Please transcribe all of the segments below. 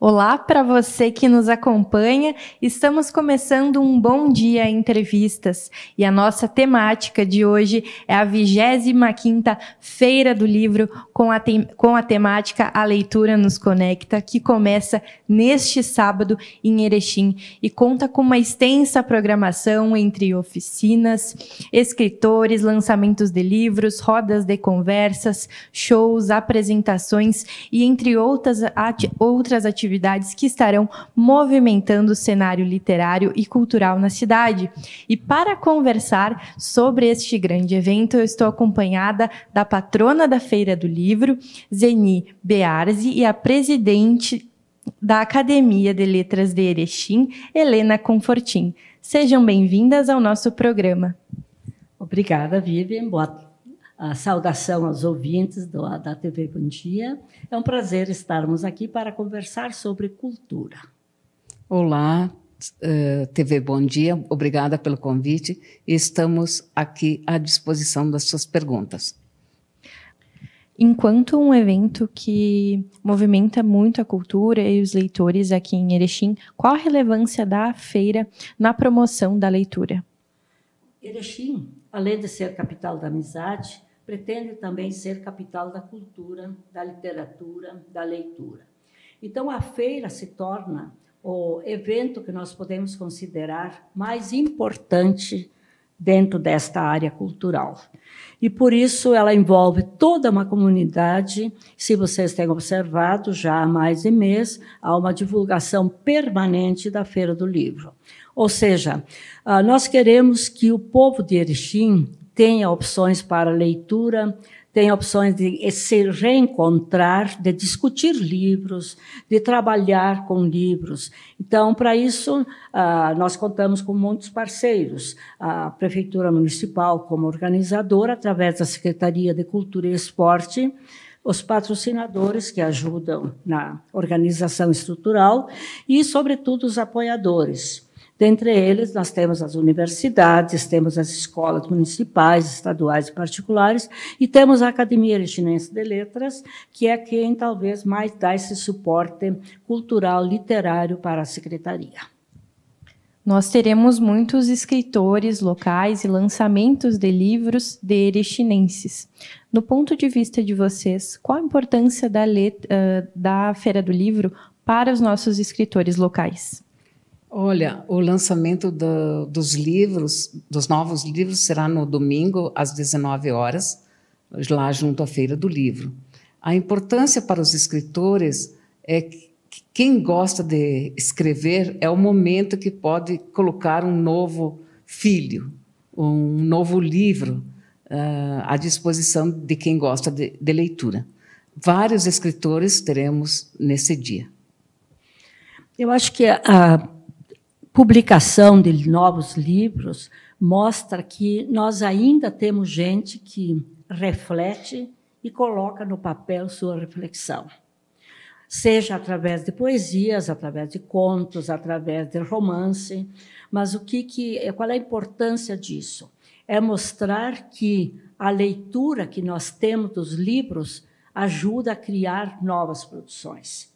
Olá para você que nos acompanha. Estamos começando um Bom Dia Entrevistas e a nossa temática de hoje é a 25 Feira do Livro com a, tem, com a temática A Leitura nos Conecta, que começa neste sábado em Erechim e conta com uma extensa programação entre oficinas, escritores, lançamentos de livros, rodas de conversas, shows, apresentações e entre outras, ati outras atividades atividades que estarão movimentando o cenário literário e cultural na cidade. E para conversar sobre este grande evento, eu estou acompanhada da patrona da Feira do Livro, Zeni Bearzi, e a presidente da Academia de Letras de Erechim, Helena Confortin. Sejam bem-vindas ao nosso programa. Obrigada, Vivian. Boa a saudação aos ouvintes do, da TV Bom Dia. É um prazer estarmos aqui para conversar sobre cultura. Olá, eh, TV Bom Dia, obrigada pelo convite. Estamos aqui à disposição das suas perguntas. Enquanto um evento que movimenta muito a cultura e os leitores aqui em Erechim, qual a relevância da feira na promoção da leitura? Erechim, além de ser capital da amizade, pretende também ser capital da cultura, da literatura, da leitura. Então, a feira se torna o evento que nós podemos considerar mais importante dentro desta área cultural. E por isso ela envolve toda uma comunidade. Se vocês têm observado, já há mais de mês, há uma divulgação permanente da Feira do Livro. Ou seja, ah, nós queremos que o povo de Erechim tenha opções para leitura, tenha opções de se reencontrar, de discutir livros, de trabalhar com livros. Então, para isso, ah, nós contamos com muitos parceiros. A Prefeitura Municipal, como organizadora, através da Secretaria de Cultura e Esporte, os patrocinadores que ajudam na organização estrutural e, sobretudo, os apoiadores. Dentre eles, nós temos as universidades, temos as escolas municipais, estaduais e particulares, e temos a Academia Reginense de Letras, que é quem talvez mais dá esse suporte cultural, literário para a secretaria. Nós teremos muitos escritores locais e lançamentos de livros de erechinenses. No ponto de vista de vocês, qual a importância da, letra, eh, da Feira do Livro para os nossos escritores locais? Olha, o lançamento do, dos livros, dos novos livros, será no domingo, às 19 horas, lá junto à Feira do Livro. A importância para os escritores é que quem gosta de escrever é o momento que pode colocar um novo filho, um novo livro uh, à disposição de quem gosta de, de leitura. Vários escritores teremos nesse dia. Eu acho que a, a publicação de novos livros mostra que nós ainda temos gente que reflete e coloca no papel sua reflexão. Seja através de poesias, através de contos, através de romance, mas o que, que qual é a importância disso? É mostrar que a leitura que nós temos dos livros ajuda a criar novas produções.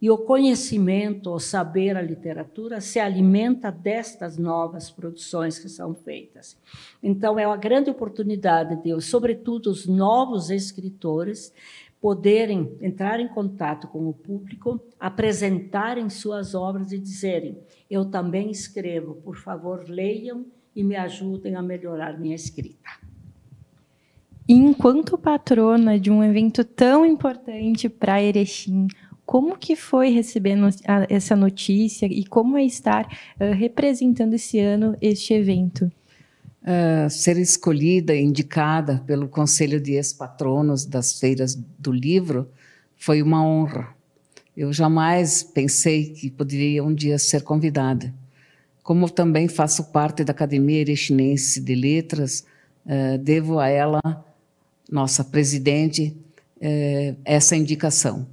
E o conhecimento, o saber, a literatura se alimenta destas novas produções que são feitas. Então, é uma grande oportunidade de, sobretudo, os novos escritores poderem entrar em contato com o público, apresentarem suas obras e dizerem: Eu também escrevo, por favor, leiam e me ajudem a melhorar minha escrita. Enquanto patrona de um evento tão importante para Erechim, como que foi recebendo essa notícia e como é estar uh, representando esse ano este evento? Uh, ser escolhida, indicada pelo Conselho de Ex-Patronos das Feiras do Livro foi uma honra. Eu jamais pensei que poderia um dia ser convidada. Como também faço parte da Academia Erechinense de Letras, eh, devo a ela, nossa presidente, essa indicação.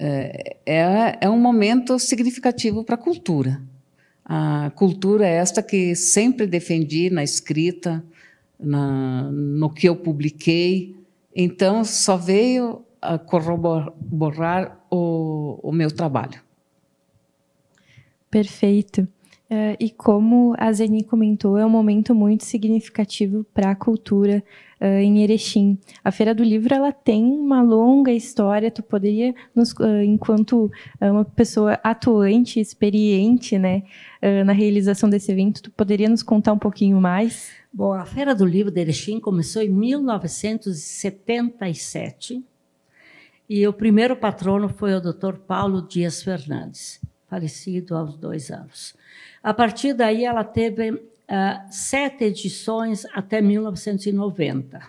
É, é, é um momento significativo para a cultura. A cultura é esta que sempre defendi na escrita, na, no que eu publiquei. Então, só veio a corroborar o, o meu trabalho. Perfeito. Eh, e como a Zeni comentou, é um momento muito significativo para a cultura uh, em Erechim. A Feira do Livro ela tem uma longa história. Tu poderia, nos, uh, enquanto uma pessoa atuante, experiente, né, na realização desse evento, tu poderia nos contar um pouquinho mais? Bom, a Feira do Livro de Erechim começou em 1977 e o primeiro patrono foi o Dr. Paulo Dias Fernandes, falecido aos dois anos. A partir daí, ela teve uh, sete edições até 1990,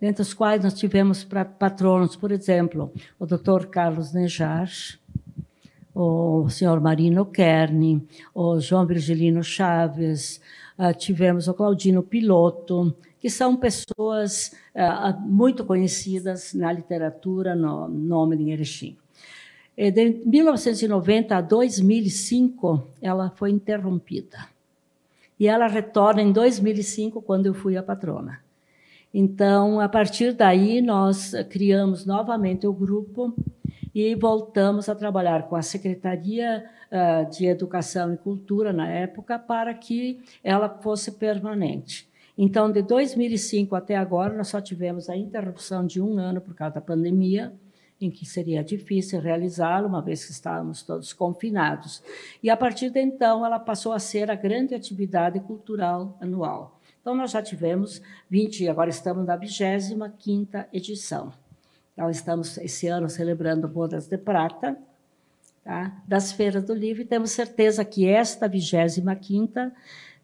dentre as quais nós tivemos patronos, por exemplo, o Dr. Carlos Nejar, o senhor Marino Kerni, o João Virgilino Chaves, uh, tivemos o Claudino Piloto, que são pessoas uh, muito conhecidas na literatura, no nome de Erechim. É, de 1990 a 2005, ela foi interrompida. E ela retorna em 2005, quando eu fui a patrona. Então, a partir daí, nós criamos novamente o grupo e voltamos a trabalhar com a Secretaria ah, de Educação e Cultura, na época, para que ela fosse permanente. Então, de 2005 até agora, nós só tivemos a interrupção de um ano por causa da pandemia, em que seria difícil realizá-lo, uma vez que estávamos todos confinados. E a partir de então, ela passou a ser a grande atividade cultural anual. Então, nós já tivemos 20, agora estamos na 25 edição. Então, estamos esse ano celebrando Bodas de Prata, tá? das Feiras do Livro, e temos certeza que esta 25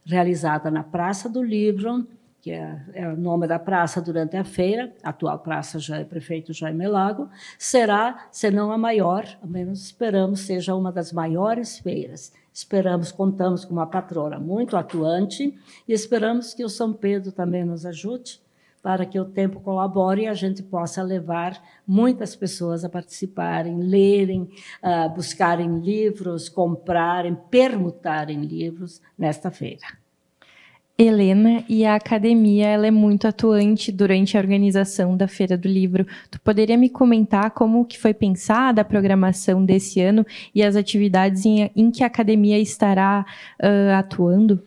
realizada na Praça do Livro, que é, é, o nome da praça durante a feira, a atual praça já é prefeito Jaime Lago, será, se não a maior, ao menos esperamos seja uma das maiores feiras. Esperamos, contamos com uma patrona muito atuante e esperamos que o São Pedro também nos ajude para que o tempo colabore e a gente possa levar muitas pessoas a participarem, lerem, uh, buscarem livros, comprarem, permutarem livros nesta feira. Helena e a academia ela é muito atuante durante a organização da Feira do Livro. Tu poderia me comentar como que foi pensada a programação desse ano e as atividades em, em que a academia estará uh, atuando?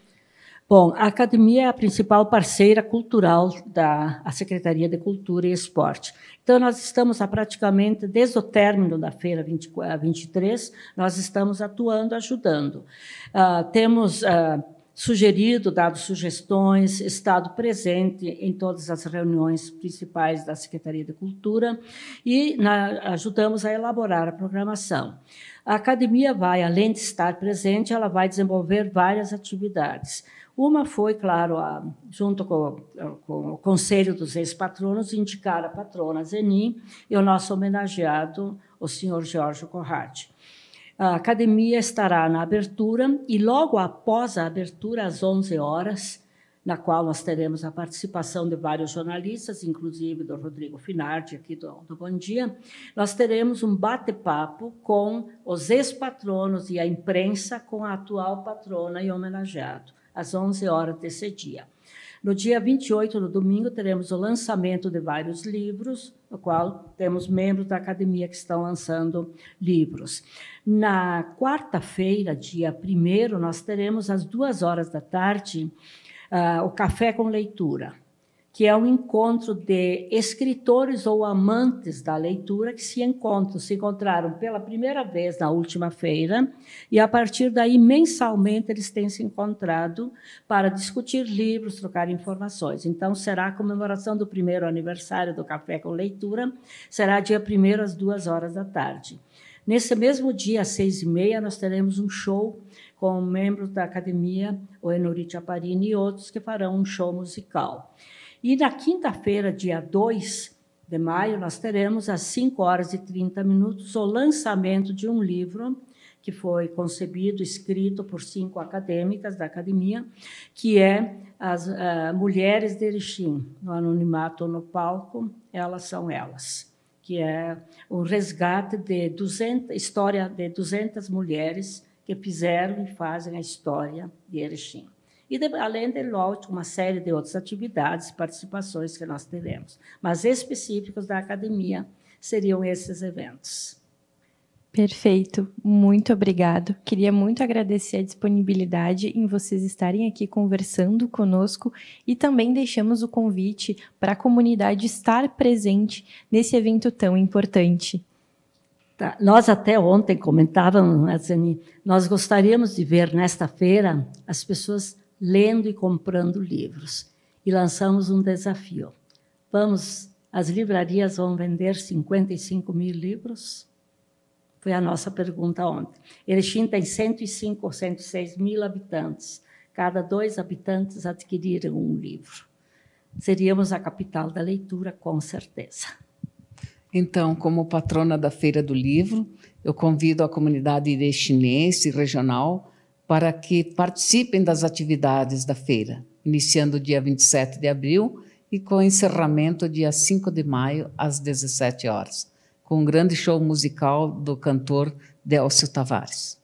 Bom, a academia é a principal parceira cultural da Secretaria de Cultura e Esporte. Então, nós estamos a praticamente, desde o término da feira 20, 23, eh, nós estamos atuando, ajudando. Uh, temos... Uh, sugerido, dado sugestões, estado presente em todas as reuniões principais da Secretaria de Cultura e na, ajudamos a elaborar a programação. A academia vai, além de estar presente, ela vai desenvolver várias atividades. Uma foi, claro, a, junto com, com, o Conselho dos Ex-Patronos, indicar a patrona Zenim e o nosso homenageado, o senhor Jorge Corrati. A academia estará na abertura e logo após a abertura, às 11 horas, na qual nós teremos a participação de vários jornalistas, inclusive do Rodrigo Finardi, aqui do, do Bom Dia, nós teremos um bate-papo com os ex-patronos e a imprensa com a atual patrona e homenageado, às 11 horas desse dia. No dia 28, no domingo, teremos o lançamento de vários livros, no qual temos membros da academia que estão lançando livros. Na quarta-feira, dia 1, nós teremos às duas horas da tarde uh, o café com leitura que é um encontro de escritores ou amantes da leitura que se encontram, se encontraram pela primeira vez na última feira e a partir daí mensalmente eles têm se encontrado para discutir livros, trocar informações. Então será a comemoração do primeiro aniversário do Café com Leitura, será dia primeiro às duas horas da tarde. Nesse mesmo dia, às seis e meia, nós teremos um show com um da academia, o Enori Chaparini e outros que farão um show musical. E na quinta-feira, dia 2 de maio, nós teremos às 5 horas e 30 minutos o lançamento de um livro que foi concebido, escrito por cinco acadêmicas da academia, que é As uh, Mulheres de Erechim, no anonimato no palco, elas são elas, que é o resgate de 200, história de 200 mulheres que fizeram e fazem a história de Erechim. E, de, além de lógico, uma série de outras atividades e participações que nós teremos. Mas específicos da academia seriam esses eventos. Perfeito, muito obrigado. Queria muito agradecer a disponibilidade em vocês estarem aqui conversando conosco e também deixamos o convite para a comunidade estar presente nesse evento tão importante. Tá. Nós até ontem comentávamos, né, nós gostaríamos de ver nesta feira as pessoas lendo e comprando livros. E lançamos um desafio. Vamos, as livrarias vão vender 55 mil livros? Foi a nossa pergunta ontem. Erechim tem 105 ou 106 mil habitantes. Cada dois habitantes adquiriram um livro. Seríamos a capital da leitura, com certeza. Então, como patrona da Feira do Livro, eu convido a comunidade irechinense regional para que participem das atividades da feira, iniciando dia 27 de abril e com encerramento dia 5 de maio às 17 horas, com um grande show musical do cantor Delcio Tavares.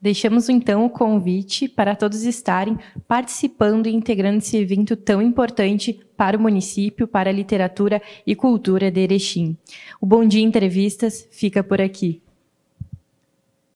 Deixamos então o convite para todos estarem participando e integrando esse evento tão importante para o município, para a literatura e cultura de Erechim. O Bom Dia Entrevistas fica por aqui.